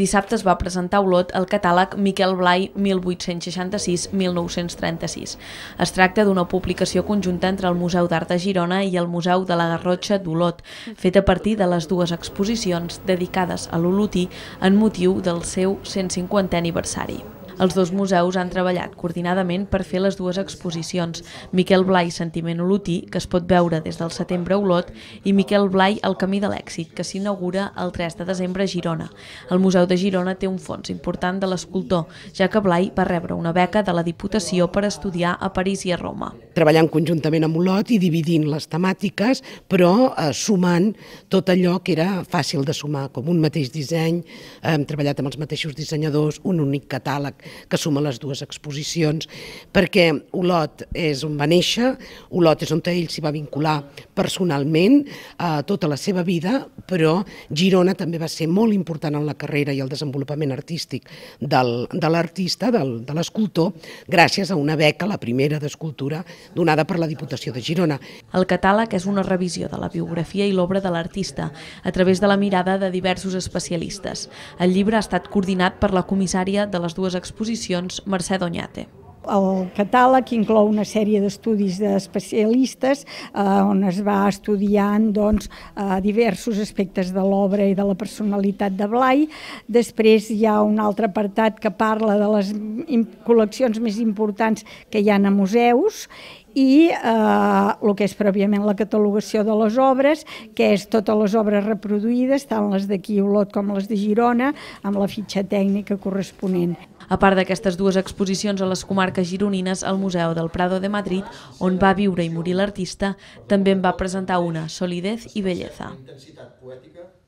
Dissabte es va presentar a Olot el catàleg Miquel Blai 1866-1936. Es tracta d'una publicació conjunta entre el Museu d'Art de Girona i el Museu de la Garrotxa d'Olot, feta a partir de les dues exposicions dedicades a l'Olotí en motiu del seu 150è aniversari. Els dos museus han treballat coordinadament per fer les dues exposicions, Miquel Blai Sentiment Olotí, que es pot veure des del setembre a Olot, i Miquel Blai El camí de l'èxit, que s'inaugura el 3 de desembre a Girona. El Museu de Girona té un fons important de l'escultor, ja que Blai va rebre una beca de la Diputació per estudiar a París i a Roma. Treballant conjuntament amb Olot i dividint les temàtiques, però eh, sumant tot allò que era fàcil de sumar, com un mateix disseny, hem treballat amb els mateixos dissenyadors, un únic catàleg que suma les dues exposicions, perquè Olot és on va néixer, Olot és on ell s'hi va vincular personalment a eh, tota la seva vida, però Girona també va ser molt important en la carrera i el desenvolupament artístic del, de l'artista, de l'escultor, gràcies a una beca, la primera d'escultura, donada per la Diputació de Girona. El catàleg és una revisió de la biografia i l'obra de l'artista, a través de la mirada de diversos especialistes. El llibre ha estat coordinat per la comissària de les dues exposicions exposicions Mercè Doñate. El catàleg inclou una sèrie d'estudis d'especialistes eh, on es va estudiant doncs, eh, diversos aspectes de l'obra i de la personalitat de Blai. Després hi ha un altre apartat que parla de les col·leccions més importants que hi ha a museus i eh, el que és pròpiament la catalogació de les obres, que és totes les obres reproduïdes, tant les d'aquí Olot com les de Girona, amb la fitxa tècnica corresponent. A part d'aquestes dues exposicions a les comarques gironines, al Museu del Prado de Madrid, on va viure i morir l'artista, també en va presentar una, Solidez i Belleza. Intensitat poètica